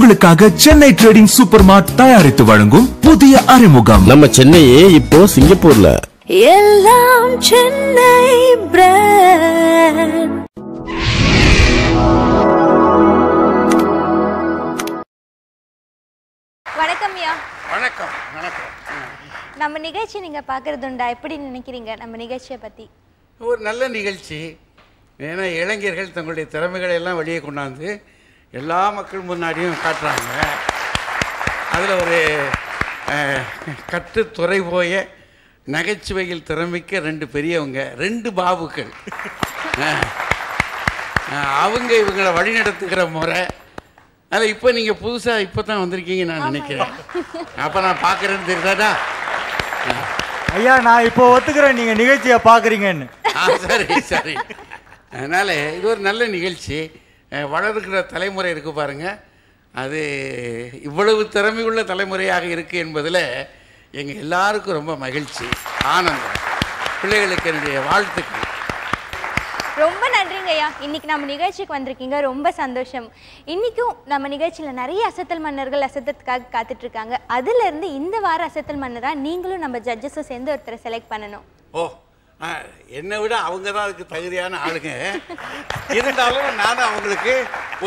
உங்களுக்காக Chennai trading super மார்ட் தயாரித்து வழங்கும் புதிய அறிமுகம் நம்ம சென்னையே இப்போ சிங்கப்பூர்ல எல்லாம் சென்னை வணக்கம் வணக்கம் வணக்கம் நம்ம நிகழ்ச்சி நீங்க பாக்குறது உண்டா எப்படி நினைக்கிறீங்க நம்ம நிகழ்ச்சியை பத்தி ஒரு நல்ல நிகழ்ச்சி ஏன்னா இளைஞர்கள் தங்களுடைய திறமைகளை எல்லாம் வெளியே கொண்டாந்து எல்லா மக்கள் முன்னாடியும் காட்டுறாங்க அதில் ஒரு கற்று துறை போய நகைச்சுவையில் திறமைக்க ரெண்டு பெரியவங்க ரெண்டு பாபுக்கள் அவங்க இவங்களை வழிநடத்துகிற முறை அதில் இப்போ நீங்கள் புதுசாக இப்போ தான் வந்திருக்கீங்க நான் நினைக்கிறேன் அப்போ நான் பார்க்குறேன்னு தெரியாதா ஐயா நான் இப்போ ஒத்துக்கிறேன் நீங்கள் நிகழ்ச்சியை பார்க்குறீங்கன்னு சரி சரி அதனால் இது ஒரு நல்ல நிகழ்ச்சி வளர்கிற தலைமுறை இருக்குது பாருங்கள் அது இவ்வளவு திறமையுள்ள தலைமுறையாக இருக்குது என்பதில் எங்கள் எல்லாருக்கும் ரொம்ப மகிழ்ச்சி ஆனந்தம் பிள்ளைகளுக்கு என்னுடைய வாழ்த்துக்கள் ரொம்ப நன்றிங்க ஐயா இன்னைக்கு நம்ம நிகழ்ச்சிக்கு வந்திருக்கீங்க ரொம்ப சந்தோஷம் இன்னைக்கும் நம்ம நிகழ்ச்சியில் நிறைய அசத்தல் மன்னர்கள் அசத்தத்துக்காக காத்துட்டு இருக்காங்க அதுலேருந்து இந்த வார அசத்தல் மன்னராக நீங்களும் நம்ம ஜட்ஜஸும் சேர்ந்து ஒருத்தரை செலக்ட் பண்ணணும் ஓ என்னை விட அவங்க தான் அதுக்கு தகுதியான ஆளுங்க இருந்தாலும் நான் அவங்களுக்கு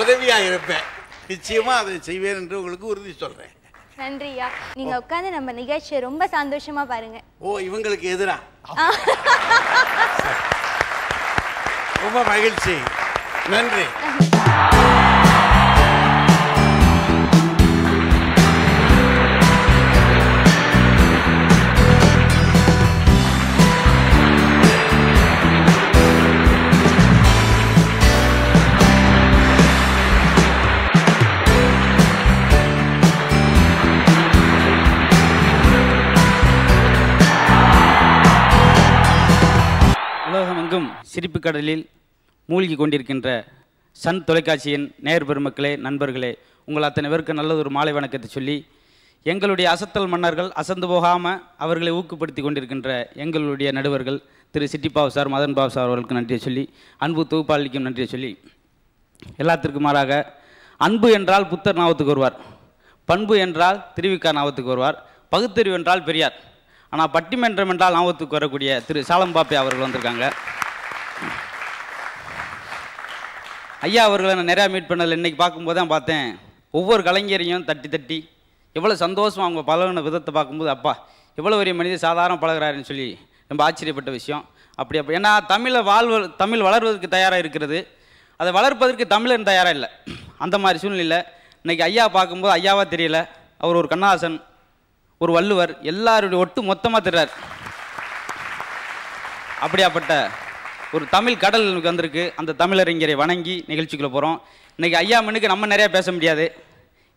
உதவியாக இருப்பேன் நிச்சயமாக அதை செய்வேன் என்று உங்களுக்கு உறுதி சொல்கிறேன் நன்றியா நீங்க உட்காந்து நம்ம நிகழ்ச்சியை ரொம்ப சந்தோஷமா பாருங்க ஓ இவங்களுக்கு எதிரா ரொம்ப மகிழ்ச்சி நன்றி சிரிப்பு கடலில் மூழ்கி கொண்டிருக்கின்ற சன் தொலைக்காட்சியின் நேர் பெருமக்களே நண்பர்களே உங்கள் அத்தனை பேருக்கு நல்லதொரு மாலை வணக்கத்தை சொல்லி எங்களுடைய அசத்தல் மன்னர்கள் அசந்து போகாமல் அவர்களை ஊக்குப்படுத்தி கொண்டிருக்கின்ற எங்களுடைய நடுவர்கள் திரு சிட்டிபாவ் சார் மதன் பாபு சார் அவர்களுக்கு நன்றியை சொல்லி அன்பு தொகுப்பாளிக்கும் நன்றியை சொல்லி எல்லாத்திற்கும் மாறாக அன்பு என்றால் புத்தர் நாவத்துக்கு வருவார் பண்பு என்றால் திருவிக்கா நாவத்துக்கு வருவார் பகுத்தறிவு என்றால் பெரியார் ஆனால் பட்டிமன்றம் என்றால் நாவத்துக்கு வரக்கூடிய திரு சாலம்பாப்பே அவர்கள் வந்திருக்காங்க ஐயா அவர்களை நான் நிறையா மீட் பண்ணதில் இன்றைக்கி பார்க்கும்போது தான் பார்த்தேன் ஒவ்வொரு கலைஞரையும் தட்டி தட்டி எவ்வளோ சந்தோஷமாக அவங்க பழகின விதத்தை பார்க்கும்போது அப்பா எவ்வளோ பெரிய மனிதர் சாதாரண பழகிறாருன்னு சொல்லி ரொம்ப ஆச்சரியப்பட்ட விஷயம் அப்படி அப்போ ஏன்னா தமிழை வாழ்வு தமிழ் வளர்வதற்கு தயாராக இருக்கிறது அதை வளர்ப்பதற்கு தமிழன் தயாராக இல்லை அந்த மாதிரி சூழ்நிலை இன்றைக்கி ஐயா பார்க்கும்போது ஐயாவாக தெரியல அவர் ஒரு கண்ணாசன் ஒரு வள்ளுவர் எல்லாருடைய ஒட்டு மொத்தமாக தெரிறார் அப்படியாப்பட்ட ஒரு தமிழ் கடல் வந்திருக்கு அந்த தமிழறிஞரை வணங்கி நிகழ்ச்சிக்குள்ளே போகிறோம் இன்றைக்கி ஐயா மண்ணுக்கு நம்ம நிறையா பேச முடியாது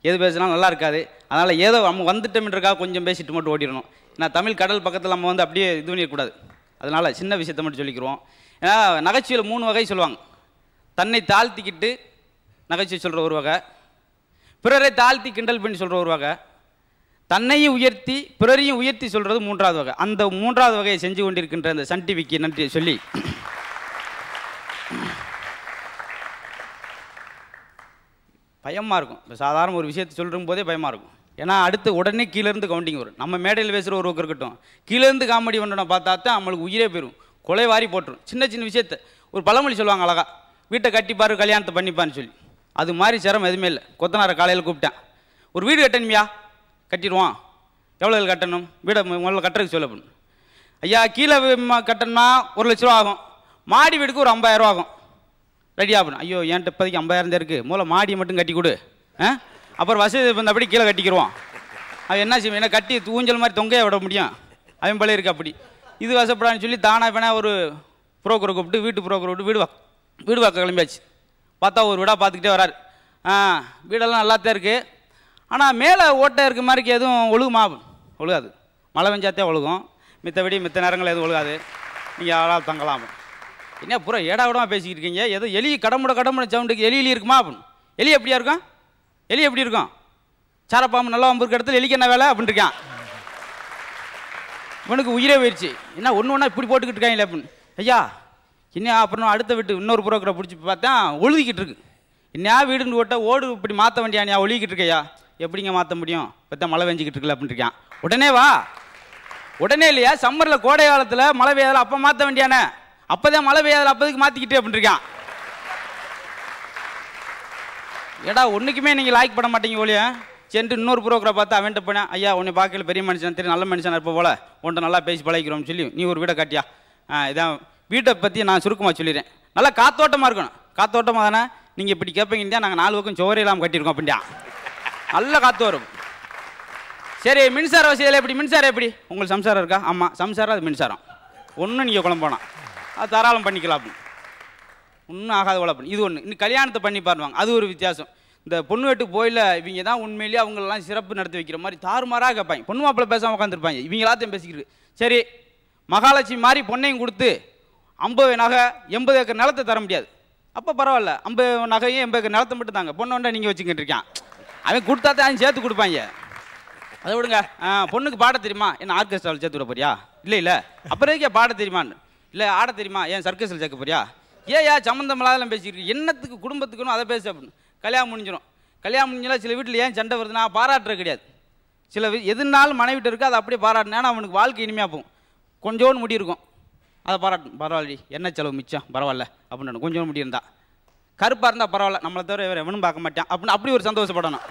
எது பேசினாலும் நல்லா இருக்காது அதனால் ஏதோ நம்ம வந்துட்டோம்ன்றக்காக கொஞ்சம் பேசிட்டு மட்டும் ஓடிடணும் ஏன்னா தமிழ் கடல் பக்கத்தில் நம்ம வந்து அப்படியே இது பண்ணிடக்கூடாது அதனால் சின்ன விஷயத்தை மட்டும் சொல்லிக்கிறோம் ஏன்னா நகைச்சுவையில் மூணு வகை சொல்லுவாங்க தன்னை தாழ்த்திக்கிட்டு நகைச்சுவை சொல்கிற ஒரு வகை பிறரை தாழ்த்தி கிண்டல் பண்ணி சொல்கிற ஒரு வகை தன்னையும் உயர்த்தி பிறரையும் உயர்த்தி சொல்கிறது மூன்றாவது வகை அந்த மூன்றாவது வகையை செஞ்சு கொண்டிருக்கின்ற அந்த சன் டிவிக்கு நன்றி சொல்லி பயமாக இருக்கும் இப்போ சாதாரண ஒரு விஷயத்தை சொல்லும் போதே பயமாக இருக்கும் ஏன்னா அடுத்து உடனே கீழேருந்து கவுண்டிங் வரும் நம்ம மேடையில் பேசுகிற ஒரு ஒர்க்கு இருக்கட்டும் கீழேருந்து காமெடி பண்ணணும் பார்த்தா தான் நம்மளுக்கு உயிரே போயிடும் கொலை வாரி போட்டுரும் சின்ன சின்ன விஷயத்த ஒரு பழமொழி சொல்லுவாங்க அழகா வீட்டை கட்டிப்பார் கல்யாணத்தை பண்ணிப்பான்னு சொல்லி அது மாதிரி சிரமம் எதுவுமே இல்லை கொத்தனாரை காலையில் கூப்பிட்டேன் ஒரு வீடு கட்டணுமியா கட்டிடுவான் எவ்வளோ கட்டணும் வீடை முதல்ல கட்டுறதுக்கு சொல்லப்படணும் ஐயா கீழே கட்டணும்னா ஒரு லட்ச ரூபா ஆகும் மாடி வீடுக்கு ஒரு ஐம்பதாயிரம் ஆகும் ரெடி ஆகணும் ஐயோ என்கிட்ட இப்போதைக்கு ஐம்பதாயிரம் தான் இருக்குது மூளை மாடியை மட்டும் கட்டி கொடு ஆ அப்புறம் வசதி அப்படி கீழே கட்டிக்கிடுவோம் அவன் என்ன செய்வோம் என்ன கட்டி ஊஞ்சல் மாதிரி தொங்கையை விட முடியும் அவன் பழைய இருக்கு அப்படி இது வசப்படான்னு சொல்லி தானாக வேணா ஒரு புரோக்கரை கூப்பிட்டு வீட்டு புரோக்கரை விட்டு வீடு வீடு பார்க்க கிளம்பியாச்சு பார்த்தா ஒரு வீடாக பார்த்துக்கிட்டே வராரு ஆ வீடெல்லாம் நல்லா தான் இருக்குது ஆனால் மேலே ஓட்டை இருக்க மாதிரிக்கு எதுவும் ஒழுகுமா ஒழுகாது மழை பெஞ்சாத்தே ஒழுகும் மித்தபடி மித்த நேரங்கள் எதுவும் ஒழுகாது நீங்கள் யாராவது தங்கலாம் என்ன ஏடா விடமா பேசிக்கிட்டு இருக்கீங்க ஏதோ எலி கடமுட கடமுட சவுண்டுக்கு எலியிலி இருக்குமா அப்படின்னு எலி எப்படியா இருக்கும் எலி எப்படி இருக்கும் சாரப்பாம்பு நல்லா பாம்பு இருக்க இடத்துல எலிக்கு என்ன வேலை அப்படின்னு இருக்கான் இவனுக்கு உயிரே போயிடுச்சு என்ன ஒன்று ஒன்றா இப்படி போட்டுக்கிட்டு இருக்காங்களே அப்படின்னு ஐயா இன்னும் அப்புறம் அடுத்த வீட்டு இன்னொரு புரோக்கரை பிடிச்சி பார்த்தா ஒழுதிக்கிட்டு இருக்கு இன்னையா வீடுன்னு போட்டால் ஓடு இப்படி மாற்ற வேண்டியானியா ஒழுகிக்கிட்டு இருக்கையா எப்படிங்க மாற்ற முடியும் பார்த்தா மழை வெஞ்சிக்கிட்டு இருக்குல்ல அப்படின்ட்டு இருக்கான் உடனே வா உடனே இல்லையா சம்மரில் கோடை காலத்தில் மழை பெய்யாதில் அப்போ மாற்ற வேண்டியானே அப்போதான் மழை பெய்யாத அப்போதுக்கு மாற்றிக்கிட்டு அப்படின்னு இருக்கான் ஏடா ஒன்றுக்குமே நீங்கள் லாய்க் பண்ண மாட்டீங்க ஒழிய சென்று இன்னொரு புரோக்கரை பார்த்து அவன் போனேன் ஐயா உன்னை பார்க்கல பெரிய மனுஷன் தெரியும் நல்ல மனுஷன் இருப்ப போல உன்ட்ட நல்லா பேசி பழகிக்கிறோம்னு சொல்லி நீ ஒரு வீடை காட்டியா இதான் வீட்டை பற்றி நான் சுருக்கமாக சொல்லிடுறேன் நல்லா காத்தோட்டமாக இருக்கணும் காத்தோட்டமாக தானே நீங்கள் இப்படி கேட்பீங்கன்னா நாங்கள் நாலு பக்கம் சோறு இல்லாமல் கட்டியிருக்கோம் அப்படின்டா நல்லா காத்து வரும் சரி மின்சார வசதியில் எப்படி மின்சாரம் எப்படி உங்களுக்கு சம்சாரம் இருக்கா ஆமாம் சம்சாரம் அது மின்சாரம் ஒன்றும் நீங்கள் குழம்பு அது தாராளம் பண்ணிக்கலாம் அப்படின்னு ஒன்றும் ஆகாத போல பண்ணி இது ஒன்று இன்னும் கல்யாணத்தை பண்ணி பாருவாங்க அது ஒரு வித்தியாசம் இந்த பொண்ணு வெட்டு போயில இவங்க தான் உண்மையிலேயே அவங்களெல்லாம் சிறப்பு நடத்தி வைக்கிற மாதிரி தாறுமாறாக கேட்பாங்க பொண்ணு மாப்பிள்ள பேசாமல் உட்காந்துருப்பாங்க இவங்க எல்லாத்தையும் பேசிக்கிட்டு சரி மகாலட்சுமி மாதிரி பொண்ணையும் கொடுத்து ஐம்பது நகை எண்பது ஏக்கர் நிலத்தை தர முடியாது அப்போ பரவாயில்ல ஐம்பது நகையும் எண்பது ஏக்கர் நிலத்தை மட்டும் தாங்க பொண்ணு ஒன்றா நீங்கள் வச்சுக்கிட்டு இருக்கான் அவன் கொடுத்தா தான் சேர்த்து கொடுப்பாங்க அதை விடுங்க பொண்ணுக்கு பாட தெரியுமா என்ன ஆர்கெஸ்ட்ராவில் சேர்த்து விட போறியா இல்லை இல்லை அப்புறம் பாட தெரியுமான்னு இல்லை ஆட தெரியுமா ஏன் சர்க்கஸில் சேர்க்க போறியா ஏன் சம்மந்தம் இல்லாதெல்லாம் பேசிக்கிறீங்க என்னத்துக்கு குடும்பத்துக்குன்னு அதை பேச கல்யாணம் முடிஞ்சிடும் கல்யாணம் முடிஞ்சாலும் சில வீட்டில் ஏன் சண்டை வருதுன்னா பாராட்டுற கிடையாது சில எதுனாலும் மனைவி இருக்குது அதை அப்படியே பாராட்டினா அவனுக்கு வாழ்க்கை இனிமையாக போகும் கொஞ்சோன்னு முடி இருக்கும் அதை பாராட்டும் பரவாயில்லடி என்ன செலவு மிச்சம் பரவாயில்ல அப்படின்னு கொஞ்சோன்னு முடி இருந்தால் கருப்பாக இருந்தால் பரவாயில்ல நம்மளை தவிர வேறு எவனும் பார்க்க மாட்டேன் அப்படின்னு அப்படி ஒரு சந்தோஷப்படணும்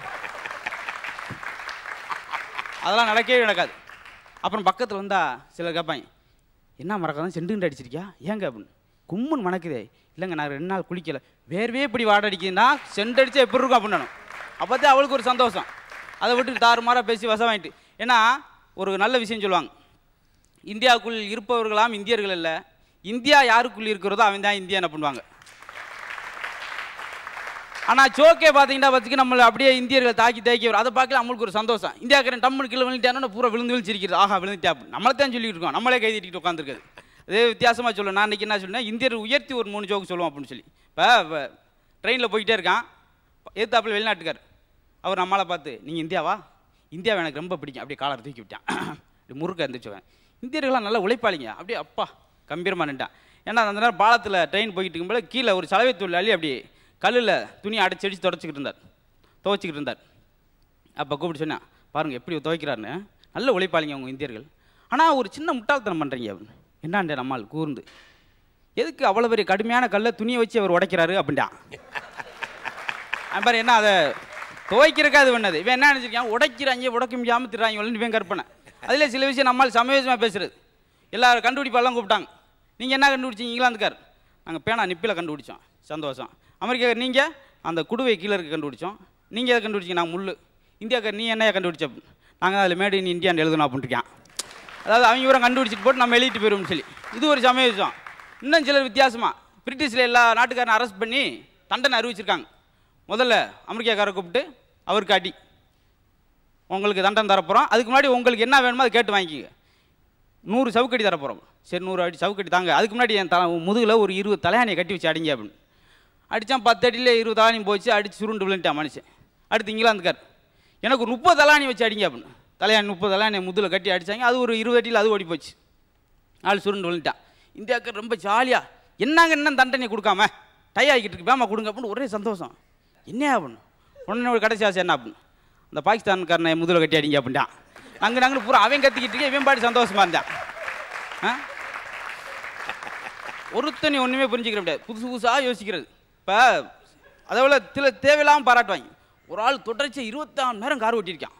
அதெல்லாம் நடக்கவே நடக்காது அப்புறம் பக்கத்தில் வந்தால் சிலர் கேட்பாங்க என்ன மறக்காதான் செண்டுகிட்டு அடிச்சிருக்கியா ஏங்க அப்படின்னு கும்மன் மணக்குதே இல்லைங்க நான் ரெண்டு நாள் குளிக்கலை வேர்வே இப்படி வாடடிக்குதுன்னா சென்ட் அடித்தா எப்படி இருக்கும் அப்படின்னு அப்போ தான் அவளுக்கு ஒரு சந்தோஷம் அதை விட்டு மாறாக பேசி வசம் வாங்கிட்டு ஏன்னா ஒரு நல்ல விஷயம் சொல்லுவாங்க இந்தியாவுக்குள் இருப்பவர்களாம் இந்தியர்கள் இல்லை இந்தியா யாருக்குள் இருக்கிறதோ அவன் தான் இந்தியா என்ன பண்ணுவாங்க ஆனால் சோக்கே பார்த்தீங்கன்னா வச்சுக்கு நம்மளை அப்படியே இந்தியர்கள் தாக்கி தேக்கி வரும் அதை பார்க்கல நம்மளுக்கு ஒரு சந்தோஷம் இந்தியாக்காரன் டம்மு கீழே விழுந்துட்டானு பூரா விழுந்து விழுச்சிருக்கிறது ஆஹா விழுந்துட்டா நம்மளை தான் சொல்லிட்டு இருக்கோம் நம்மளே கைதிட்டு உட்காந்துருக்குது அதே வித்தியாசமாக சொல்லுவேன் நான் இன்றைக்கி என்ன சொன்னேன் இந்தியர் உயர்த்தி ஒரு மூணு ஜோக்கு சொல்லுவோம் அப்படின்னு சொல்லி இப்போ ட்ரெயினில் போய்கிட்டே இருக்கான் எதிர்த்தாப்பில் வெளிநாட்டுக்கார் அவர் நம்மளை பார்த்து நீங்கள் இந்தியாவா இந்தியாவை எனக்கு ரொம்ப பிடிக்கும் அப்படியே காலர் தூக்கி விட்டான் இப்படி முறுக்க இருந்துச்சுவேன் இந்தியர்கள்லாம் நல்லா உழைப்பாளிங்க அப்படியே அப்பா கம்பீரமாக நின்ட்டான் ஏன்னா அந்த நேரம் பாலத்தில் ட்ரெயின் போயிட்டு இருக்கும்போது கீழே ஒரு சலவை தொழிலாளி அப்படியே கல்லில் துணி அடைச்சி அடித்து தொடச்சிக்கிட்டு இருந்தார் துவைச்சிக்கிட்டு இருந்தார் அப்போ கூப்பிட்டு சொன்னேன் பாருங்கள் எப்படி துவைக்கிறாருன்னு நல்ல உழைப்பாளிங்க அவங்க இந்தியர்கள் ஆனால் ஒரு சின்ன முட்டாள்தனம் பண்ணுறீங்க அப்படின்னு என்னான்ட்டு நம்மால் கூர்ந்து எதுக்கு அவ்வளோ பெரிய கடுமையான கல்லை துணியை வச்சு அவர் உடைக்கிறாரு அப்படின்ட்டான் பாரு என்ன அதை துவைக்கிறக்கா அது பண்ணது இவன் என்ன நினச்சிருக்கான் உடைக்கிறாங்க உடைக்க முடியாமல் திடுறாங்க இவன் கற்பனை அதில் சில விஷயம் நம்மால் சமயமாக பேசுறது எல்லாரும் கண்டுபிடிப்பாலாம் கூப்பிட்டாங்க நீங்கள் என்ன கண்டுபிடிச்சிங்க இங்கிலாந்துக்கார் நாங்கள் பேனா நிப்பில் கண்டுபிடிச்சோம் சந்தோஷம் அமெரிக்காக்கார் நீங்கள் அந்த குடுவை கீழே இருக்க கண்டுபிடிச்சோம் நீங்கள் எதை கண்டுபிடிச்சிங்க நான் முள் இந்தியாக்கார் நீ என்னையா கண்டுபிடிச்ச நாங்கள் அதில் மேட் இன் இந்தியான்னு எழுதணும் அப்படின்ட்டுருக்கேன் அதாவது அவங்க பூரா கண்டுபிடிச்சிட்டு போட்டு நம்ம எழுதிட்டு போயிருவோம்னு சொல்லி இது ஒரு சமய விஷயம் இன்னும் சிலர் வித்தியாசமாக பிரிட்டிஷில் எல்லா நாட்டுக்காரனை அரெஸ்ட் பண்ணி தண்டனை அறிவிச்சிருக்காங்க முதல்ல அமெரிக்காக்காரை கூப்பிட்டு அவருக்கு அடி உங்களுக்கு தண்டனை தரப்போகிறோம் அதுக்கு முன்னாடி உங்களுக்கு என்ன வேணுமோ அதை கேட்டு வாங்கிக்கோங்க நூறு சவுக்கடி தரப்போகிறோம் சரி நூறு அடி சவுக்கடி தாங்க அதுக்கு முன்னாடி என் த முதுகில் ஒரு இருபது தலையானியை கட்டி வச்சு அடிங்க அப்படின்னு அடித்தான் பத்து அடியில் இருபது தலானி போச்சு அடித்து சுருண்டு விழுந்துட்டான் மனுஷன் அடுத்து இங்கிலாந்துக்கார் எனக்கு ஒரு முப்பது தலானி வச்சு அடிங்க அப்படின்னு தலையாணி முப்பது தலானி முதுல கட்டி அடித்தாங்க அது ஒரு இருபது அடியில் அது ஓடி போச்சு ஆள் சுருண்டு விழுந்துட்டான் இந்தியாக்கர் ரொம்ப ஜாலியாக என்னங்க என்ன தண்டனை கொடுக்காம டை ஆகிக்கிட்டு இருக்கு கொடுங்க அப்படின்னு ஒரே சந்தோஷம் என்ன ஆகணும் உடனே ஒரு கடைசி ஆசை என்ன அப்படின்னு அந்த பாகிஸ்தான்காரனை முதல கட்டி அடிங்க அப்படின்ட்டான் அங்கே நாங்கள் பூரா அவன் கத்திக்கிட்டு இருக்கேன் இவன் பாடி சந்தோஷமாக இருந்தான் ஆ ஒருத்தனை ஒன்றுமே புரிஞ்சுக்கிற முடியாது புதுசு புதுசாக யோசிக்கிறது இப்போ அதேபோல் சில தேவையில்லாமல் பாராட்டுவாங்க ஒரு ஆள் தொடர்ச்சி இருபத்தாறு நேரம் கார் ஓட்டியிருக்கான்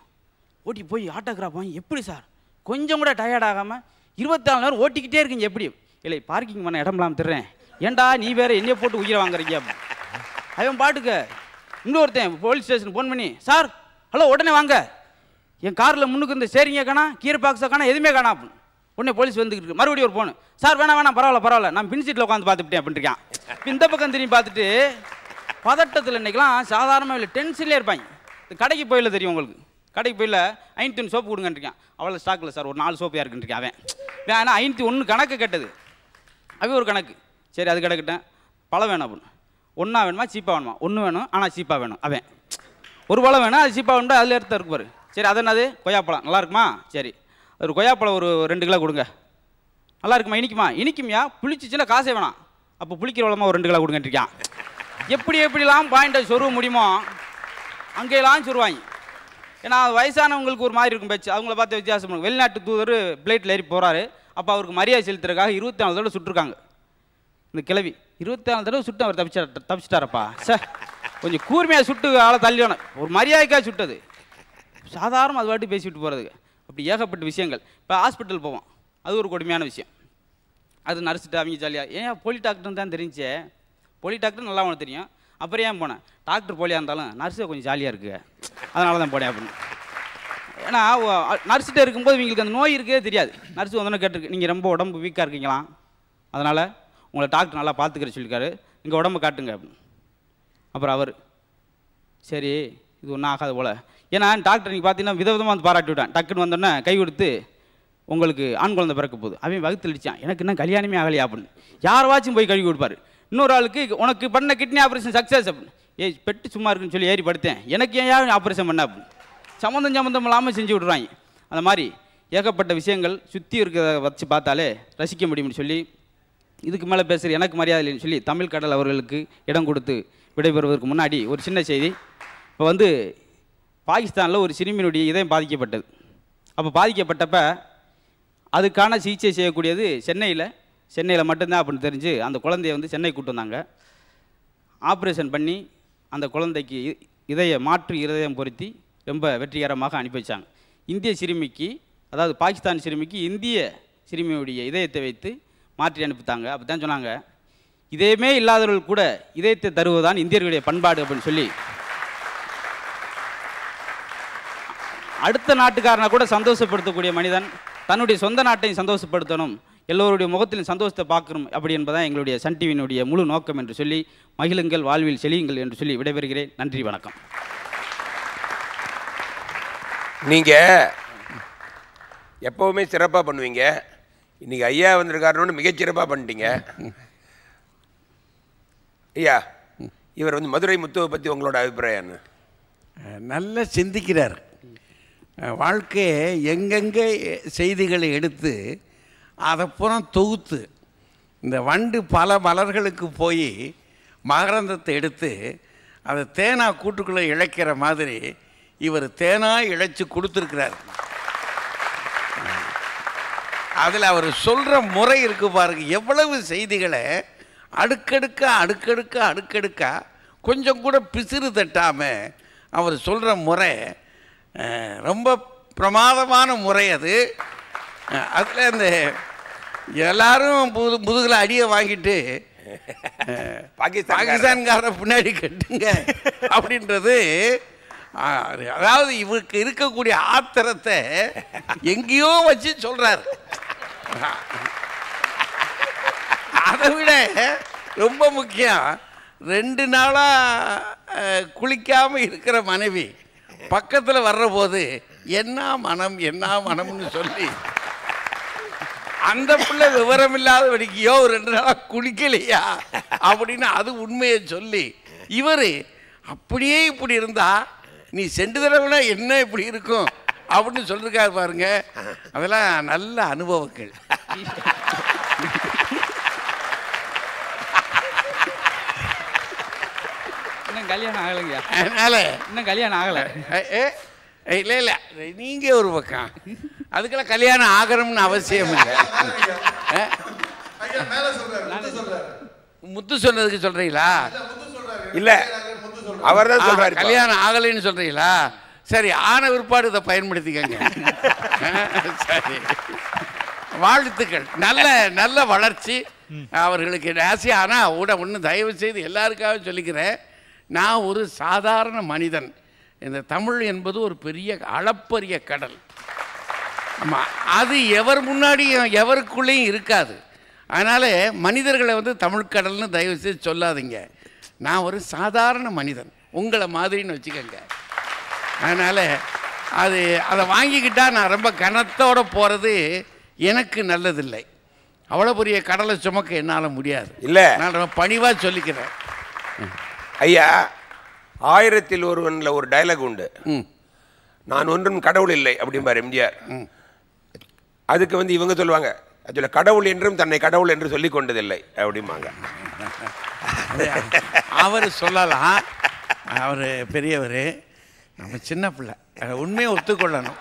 ஓட்டி போய் கிராஃப் வாங்கி எப்படி சார் கொஞ்சம் கூட டயர்ட் ஆகாமல் இருபத்தாலு நேரம் ஓட்டிக்கிட்டே இருக்கீங்க எப்படி இல்லை பார்க்கிங் பண்ண இடம்லாம் தர்றேன் ஏண்டா நீ வேற என்னையே போட்டு உயிரை வாங்குறீங்க அவன் பாட்டுக்க இன்னொருத்தன் போலீஸ் ஸ்டேஷன் ஃபோன் பண்ணி சார் ஹலோ உடனே வாங்க என் காரில் முன்னுக்கு இருந்த சேரிங்க காணா கீரை பாக்ஸை காணா எதுவுமே காணா உடனே போலீஸ் வந்துக்கிட்டு மறுபடியும் ஒரு போன் சார் வேணாம் வேணாம் பரவாயில்ல பரவாயில்ல நான் பின் சீட்டில் உட்காந்து பார்த்துட்டேன் அப்படின்ட்டு இந்த பக்கம் திரும்பி பார்த்துட்டு பதட்டத்தில் இன்றைக்கெலாம் சாதாரணமாக இல்லை டென்ஷன்லேயே இருப்பாங்க கடைக்கு போயில தெரியும் உங்களுக்கு கடைக்கு போயில ஐநூத்தி சோப்பு கொடுங்கன்றிருக்கேன் அவ்வளோ ஸ்டாக்கில் சார் ஒரு நாலு சோப்பு யாருக்குன்றிருக்கேன் அவன் வேணா ஐநூற்றி ஒன்று கணக்கு கெட்டது அது ஒரு கணக்கு சரி அது கிடக்கட்டேன் பழம் வேணும் அப்படின்னு ஒன்றா வேணுமா சீப்பாக வேணுமா ஒன்று வேணும் ஆனால் சீப்பாக வேணும் அவன் ஒரு பழம் வேணும் அது சீப்பாக வேணும் அதில் எடுத்து பாரு சரி அது என்னது கொய்யாப்பழம் நல்லா இருக்குமா சரி ஒரு கொய்யாப்பழம் ஒரு ரெண்டு கிலோ கொடுங்க நல்லா இருக்குமா இனிக்குமா இனிக்கும்யா புளிச்சிச்சுன்னா காசே வேணாம் அப்போ புளிக்கிற புளிக்கிறவளமா ஒரு ரெண்டு கிலோ கொடுங்கன்றிருக்கான் எப்படி எப்படிலாம் பாயிண்டை சொருவ முடியுமோ அங்கேயெல்லாம் சொருவாங்க ஏன்னா வயசானவங்களுக்கு ஒரு மாதிரி இருக்கும் பேச்சு அவங்கள பார்த்து வித்தியாசம் வெளிநாட்டு தூதர் பிளேட்டில் ஏறி போகிறாரு அப்போ அவருக்கு மரியாதை செலுத்துறதுக்காக இருபத்தி நாலு தடவை சுட்டிருக்காங்க இந்த கிளவி இருபத்தி நாலு தடவை சுட்டு அவர் தப்பிச்சார் தப்பிச்சிட்டாரப்பா சார் கொஞ்சம் கூர்மையாக சுட்டு ஆளை தள்ளிடணும் ஒரு மரியாதைக்காக சுட்டது சாதாரணம் அது வாட்டி பேசிவிட்டு போகிறதுக்கு இப்படி ஏகப்பட்ட விஷயங்கள் இப்போ ஹாஸ்பிட்டல் போவோம் அது ஒரு கொடுமையான விஷயம் அது நர்ஸுட்டு அவங்க ஜாலியாக ஏன் போலி டாக்டர் தான் தெரிஞ்சே போலி டாக்டர் நல்லா உனக்கு தெரியும் அப்புறம் ஏன் போனேன் டாக்டர் போலியாக இருந்தாலும் நர்ஸு கொஞ்சம் ஜாலியாக இருக்குது அதனால தான் போனேன் அப்படின்னு ஏன்னா நர்ஸ்கிட்ட இருக்கும்போது இவங்களுக்கு அந்த நோய் இருக்கே தெரியாது நர்ஸ் வந்தோன்னு கேட்டிருக்கு நீங்கள் ரொம்ப உடம்பு வீக்காக இருக்கீங்களா அதனால் உங்களை டாக்டர் நல்லா பார்த்துக்கிற சொல்லியிருக்காரு இங்கே உடம்பு காட்டுங்க அப்புறம் அவர் சரி இது ஒன்றும் ஆகாது போல் ஏன்னா டாக்டர் நீங்கள் பார்த்தீங்கன்னா விதவிதமாக வந்து பாராட்டி விட்டான் டக்குன்னு வந்தோன்னே கை கொடுத்து உங்களுக்கு ஆண் குழந்தை பிறக்க போகுது அவன் வகுத்து அடித்தான் எனக்கு இன்னும் கல்யாணமே ஆகலையா அப்படின்னு யார் போய் கழுவி கொடுப்பாரு இன்னொரு ஆளுக்கு உனக்கு பண்ண கிட்னி ஆப்ரேஷன் சக்ஸஸ் அப்படின்னு ஏய் பெட்டு சும்மா இருக்குன்னு சொல்லி ஏறி படுத்தேன் எனக்கு ஏன் யாரும் ஆப்ரேஷன் பண்ண அப்படின்னு சம்மந்தம் சம்மந்தம் இல்லாமல் செஞ்சு விட்றாங்க அந்த மாதிரி ஏகப்பட்ட விஷயங்கள் சுற்றி இருக்கிறத வச்சு பார்த்தாலே ரசிக்க முடியும்னு சொல்லி இதுக்கு மேலே பேசுகிற எனக்கு மரியாதை இல்லைன்னு சொல்லி தமிழ் கடல் அவர்களுக்கு இடம் கொடுத்து விடைபெறுவதற்கு முன்னாடி ஒரு சின்ன செய்தி இப்போ வந்து பாகிஸ்தானில் ஒரு சிறுமியினுடைய இதயம் பாதிக்கப்பட்டது அப்போ பாதிக்கப்பட்டப்ப அதுக்கான சிகிச்சை செய்யக்கூடியது சென்னையில் சென்னையில் மட்டும்தான் அப்படின்னு தெரிஞ்சு அந்த குழந்தைய வந்து சென்னை கூட்டு வந்தாங்க ஆப்ரேஷன் பண்ணி அந்த குழந்தைக்கு இதய மாற்று இதயம் பொருத்தி ரொம்ப வெற்றிகரமாக அனுப்பி வச்சாங்க இந்திய சிறுமிக்கு அதாவது பாகிஸ்தான் சிறுமிக்கு இந்திய சிறுமியுடைய இதயத்தை வைத்து மாற்றி அனுப்பித்தாங்க அப்படி தான் சொன்னாங்க இதயமே இல்லாதவர்கள் கூட இதயத்தை தருவதுதான் இந்தியர்களுடைய பண்பாடு அப்படின்னு சொல்லி அடுத்த நாட்டுக்காரனை கூட சந்தோஷப்படுத்தக்கூடிய மனிதன் தன்னுடைய சொந்த நாட்டையும் சந்தோஷப்படுத்தணும் எல்லோருடைய முகத்திலும் சந்தோஷத்தை பார்க்கணும் அப்படி என்பதான் எங்களுடைய சன் டிவியினுடைய முழு நோக்கம் என்று சொல்லி மகிழுங்கள் வாழ்வில் செழியுங்கள் என்று சொல்லி விடைபெறுகிறேன் நன்றி வணக்கம் நீங்கள் எப்போவுமே சிறப்பாக பண்ணுவீங்க இன்றைக்கி ஐயா வந்திருக்காருன்னு மிகச்சிறப்பாக பண்ணிட்டீங்க ஐயா இவர் வந்து மதுரை முத்துவை பற்றி உங்களோட அபிப்பிராயம் நல்லா சிந்திக்கிறார் வாழ்க்கையை எங்கெங்கே செய்திகளை எடுத்து அதை தொகுத்து இந்த வண்டு பல மலர்களுக்கு போய் மகரந்தத்தை எடுத்து அதை தேனா கூட்டுக்குள்ளே இழைக்கிற மாதிரி இவர் தேனாக இழைச்சி கொடுத்துருக்கிறார் அதில் அவர் சொல்கிற முறை இருக்குது பாருங்க எவ்வளவு செய்திகளை அடுக்கடுக்க அடுக்கடுக்க அடுக்கடுக்க கொஞ்சம் கூட பிசிறு தட்டாமல் அவர் சொல்கிற முறை ரொம்ப பிரமாதமான முறை அது அதில் அந்த எல்லாரும் புது முதுகில் அடியை வாங்கிட்டு பாகிஸ்தான் பாகிஸ்தான்கார பின்னாடி கட்டுங்க அப்படின்றது அதாவது இவருக்கு இருக்கக்கூடிய ஆத்திரத்தை எங்கேயோ வச்சு சொல்கிறார் அதை விட ரொம்ப முக்கியம் ரெண்டு நாளாக குளிக்காமல் இருக்கிற மனைவி பக்கத்தில் வர்ற போது என்ன மனம் என்ன மனம்னு சொல்லி அந்த பிள்ளை விவரம் இல்லாத வடிக்கையோ ரெண்டு நாளாக குளிக்கலையா அப்படின்னு அது உண்மையை சொல்லி இவர் அப்படியே இப்படி இருந்தா நீ சென்று தடவைனா என்ன இப்படி இருக்கும் அப்படின்னு சொல்லியிருக்காரு பாருங்க அதெல்லாம் நல்ல அனுபவங்கள் இன்னும் கல்யாணம் ஆகலைங்க அதனால் இன்னும் கல்யாணம் ஆகலை ஏ இல்லை இல்லை நீங்கள் ஒரு பக்கம் அதுக்கெல்லாம் கல்யாணம் ஆகணும்னு அவசியம் இல்லை முத்து சொன்னதுக்கு சொல்கிறீங்களா இல்லை அவர் தான் சொல்கிறார் கல்யாணம் ஆகலைன்னு சொல்கிறீங்களா சரி ஆன விற்பாடு இதை பயன்படுத்திக்கங்க சரி வாழ்த்துக்கள் நல்ல நல்ல வளர்ச்சி அவர்களுக்கு ஆசை ஆனால் உட ஒன்று தயவு செய்து எல்லாருக்காகவும் சொல்லிக்கிறேன் நான் ஒரு சாதாரண மனிதன் இந்த தமிழ் என்பது ஒரு பெரிய அளப்பரிய கடல் ஆமாம் அது எவர் முன்னாடியும் எவருக்குள்ளேயும் இருக்காது அதனால் மனிதர்களை வந்து தமிழ்கடல்னு தயவு செய்து சொல்லாதீங்க நான் ஒரு சாதாரண மனிதன் உங்களை மாதிரின்னு வச்சுக்கோங்க அதனால் அது அதை வாங்கிக்கிட்டால் நான் ரொம்ப கனத்தோடு போகிறது எனக்கு நல்லதில்லை அவ்வளோ பெரிய கடலை சுமக்க என்னால் முடியாது இல்லை நான் ரொம்ப பணிவாக சொல்லிக்கிறேன் ஐயா ஆயிரத்தில் ஒருவனில் ஒரு டைலாக் உண்டு நான் ஒன்றும் கடவுள் இல்லை அப்படிம்பார் எம்ஜிஆர் அதுக்கு வந்து இவங்க சொல்லுவாங்க அதில் கடவுள் என்றும் தன்னை கடவுள் என்று சொல்லி கொண்டதில்லை அப்படிம்பாங்க அவர் சொல்லலாம் அவர் பெரியவர் நம்ம சின்ன பிள்ளை உண்மையை ஒத்துக்கொள்ளணும்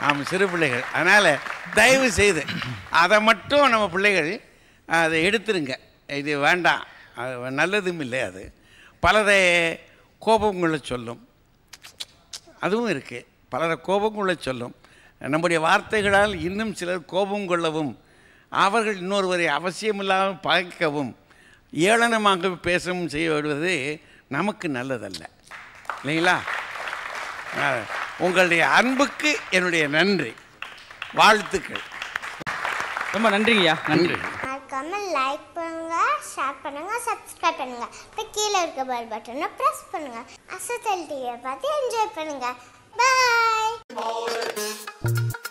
நாம் சிறு பிள்ளைகள் அதனால் தயவு செய்து அதை மட்டும் நம்ம பிள்ளைகள் அதை எடுத்துருங்க இது வேண்டாம் அது நல்லதும் இல்லை அது பலரை கோபங்களை சொல்லும் அதுவும் இருக்குது பலரை கோபங்களை சொல்லும் நம்முடைய வார்த்தைகளால் இன்னும் சிலர் கோபம் கொள்ளவும் அவர்கள் இன்னொருவரை அவசியமில்லாமல் பகைக்கவும் ஏளனமாக பேசவும் செய்ய விடுவது நமக்கு நல்லதல்ல இல்லைங்களா உங்களுடைய அன்புக்கு என்னுடைய நன்றி வாழ்த்துக்கள் ரொம்ப நன்றிங்கய்யா நன்றி லைக் ஷேர் பண்ணுங்கள் சப்ஸ்கிரைப் பண்ணுங்கள் இப்போ கீழே இருக்க பெல் பட்டனை ப்ரெஸ் பண்ணுங்கள் அசத்தல் டிவியை பார்த்து என்ஜாய் பண்ணுங்கள் பாய்